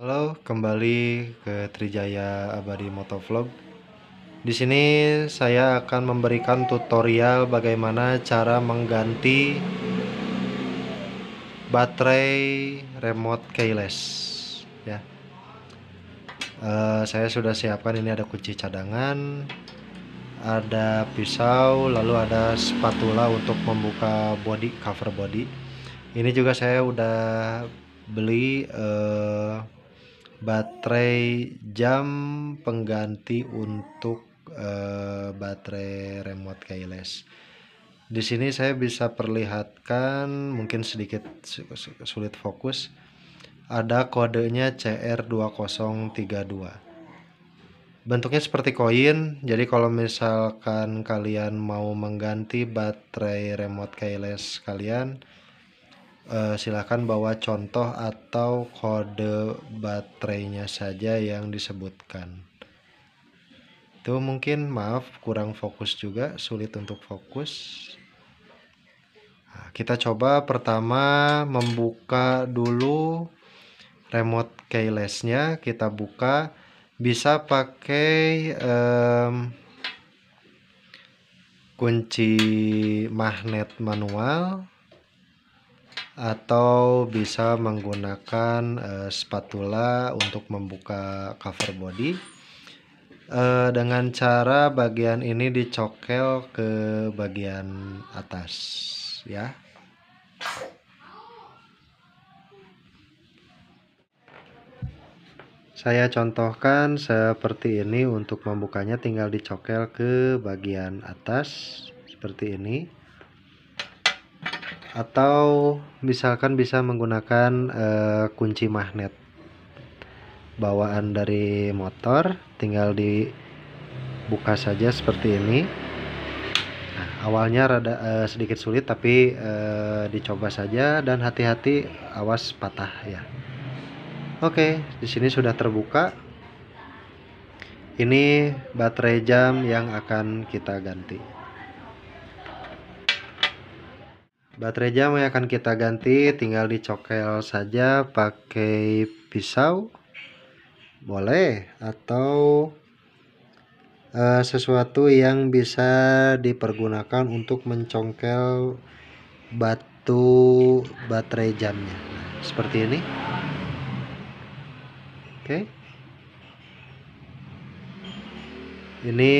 Halo, kembali ke Trijaya Abadi Motovlog. Di sini saya akan memberikan tutorial bagaimana cara mengganti baterai remote keyless. Ya, uh, saya sudah siapkan ini ada kunci cadangan, ada pisau, lalu ada spatula untuk membuka body cover body. Ini juga saya udah beli. Uh, baterai jam pengganti untuk uh, baterai remote keyless di sini saya bisa perlihatkan mungkin sedikit sulit fokus ada kodenya CR2032 bentuknya seperti koin jadi kalau misalkan kalian mau mengganti baterai remote keyless kalian Eh, silakan silahkan bawa contoh atau kode baterainya saja yang disebutkan itu mungkin maaf kurang fokus juga sulit untuk fokus nah, kita coba pertama membuka dulu remote keylessnya kita buka bisa pakai um, kunci magnet manual atau bisa menggunakan uh, spatula untuk membuka cover body uh, dengan cara bagian ini dicokel ke bagian atas ya saya contohkan seperti ini untuk membukanya tinggal dicokel ke bagian atas seperti ini atau misalkan bisa menggunakan uh, kunci magnet bawaan dari motor tinggal dibuka saja seperti ini nah, awalnya rada uh, sedikit sulit tapi uh, dicoba saja dan hati-hati awas patah ya oke okay, di sini sudah terbuka ini baterai jam yang akan kita ganti Baterai jam yang akan kita ganti tinggal dicokel saja pakai pisau boleh atau uh, sesuatu yang bisa dipergunakan untuk mencongkel batu baterai jamnya nah, seperti ini. Oke. Ini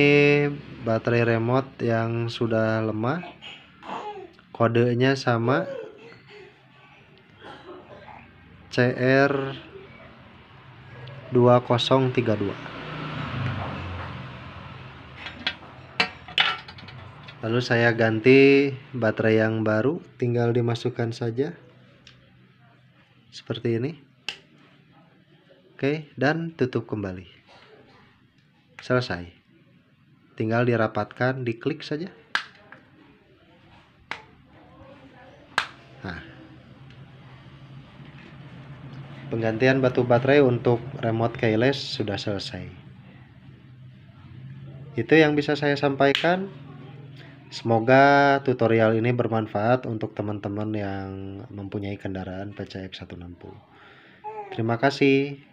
baterai remote yang sudah lemah kodenya sama CR 2032 lalu saya ganti baterai yang baru tinggal dimasukkan saja seperti ini oke dan tutup kembali selesai tinggal dirapatkan diklik saja Nah, penggantian batu baterai untuk remote keyless sudah selesai. Itu yang bisa saya sampaikan. Semoga tutorial ini bermanfaat untuk teman-teman yang mempunyai kendaraan PCX 160. Terima kasih.